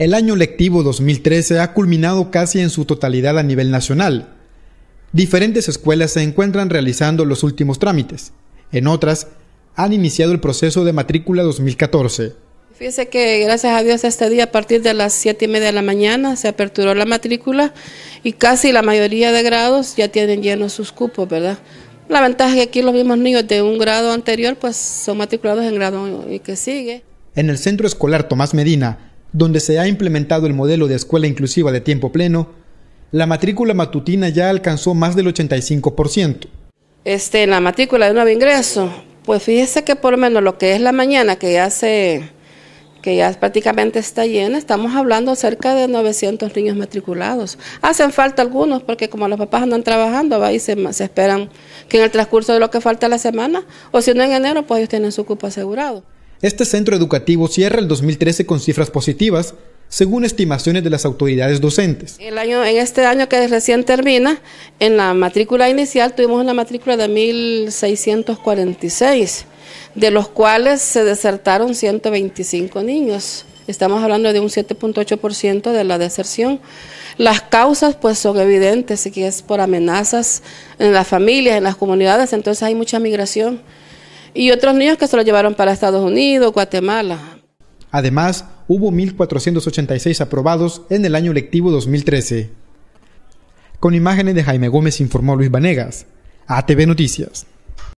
el año lectivo 2013 ha culminado casi en su totalidad a nivel nacional. Diferentes escuelas se encuentran realizando los últimos trámites. En otras, han iniciado el proceso de matrícula 2014. Fíjese que gracias a Dios este día a partir de las 7 y media de la mañana se aperturó la matrícula y casi la mayoría de grados ya tienen llenos sus cupos, ¿verdad? La ventaja es que aquí los mismos niños de un grado anterior pues son matriculados en grado y que sigue. En el Centro Escolar Tomás Medina donde se ha implementado el modelo de escuela inclusiva de tiempo pleno, la matrícula matutina ya alcanzó más del 85%. Este, la matrícula de nuevo ingreso, pues fíjese que por lo menos lo que es la mañana, que ya se que ya prácticamente está llena, estamos hablando cerca de 900 niños matriculados. Hacen falta algunos porque como los papás andan trabajando, va se, se esperan que en el transcurso de lo que falta la semana, o si no en enero, pues ellos tienen su cupo asegurado. Este centro educativo cierra el 2013 con cifras positivas, según estimaciones de las autoridades docentes. El año, en este año que recién termina, en la matrícula inicial tuvimos una matrícula de 1.646, de los cuales se desertaron 125 niños. Estamos hablando de un 7.8% de la deserción. Las causas pues son evidentes, que es por amenazas en las familias, en las comunidades, entonces hay mucha migración y otros niños que se lo llevaron para Estados Unidos, Guatemala. Además, hubo 1.486 aprobados en el año lectivo 2013. Con imágenes de Jaime Gómez informó Luis Vanegas, ATV Noticias.